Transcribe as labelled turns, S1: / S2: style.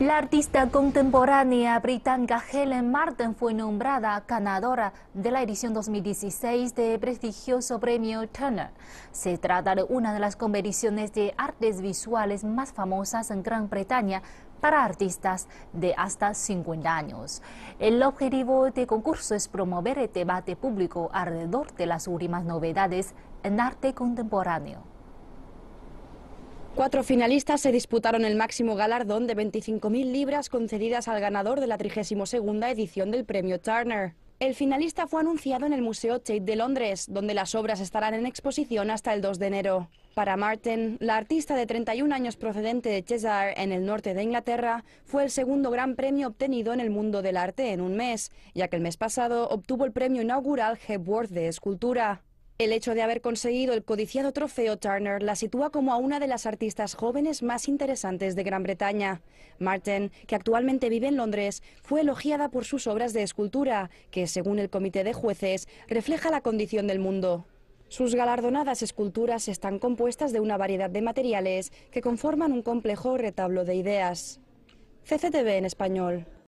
S1: La artista contemporánea británica Helen Martin fue nombrada ganadora de la edición 2016 del prestigioso premio Turner. Se trata de una de las competiciones de artes visuales más famosas en Gran Bretaña para artistas de hasta 50 años. El objetivo del concurso es promover el debate público alrededor de las últimas novedades en arte contemporáneo. Cuatro finalistas se disputaron el máximo galardón de
S2: 25.000 libras concedidas al ganador de la 32 edición del premio Turner. El finalista fue anunciado en el Museo Tate de Londres, donde las obras estarán en exposición hasta el 2 de enero. Para Martin, la artista de 31 años procedente de Cheshire, en el norte de Inglaterra, fue el segundo gran premio obtenido en el mundo del arte en un mes, ya que el mes pasado obtuvo el premio inaugural Hepworth de escultura. El hecho de haber conseguido el codiciado trofeo Turner la sitúa como a una de las artistas jóvenes más interesantes de Gran Bretaña. Martin, que actualmente vive en Londres, fue elogiada por sus obras de escultura, que, según el comité de jueces, refleja la condición del mundo. Sus galardonadas esculturas están compuestas de una variedad de materiales que conforman un complejo retablo de ideas. CCTV en español.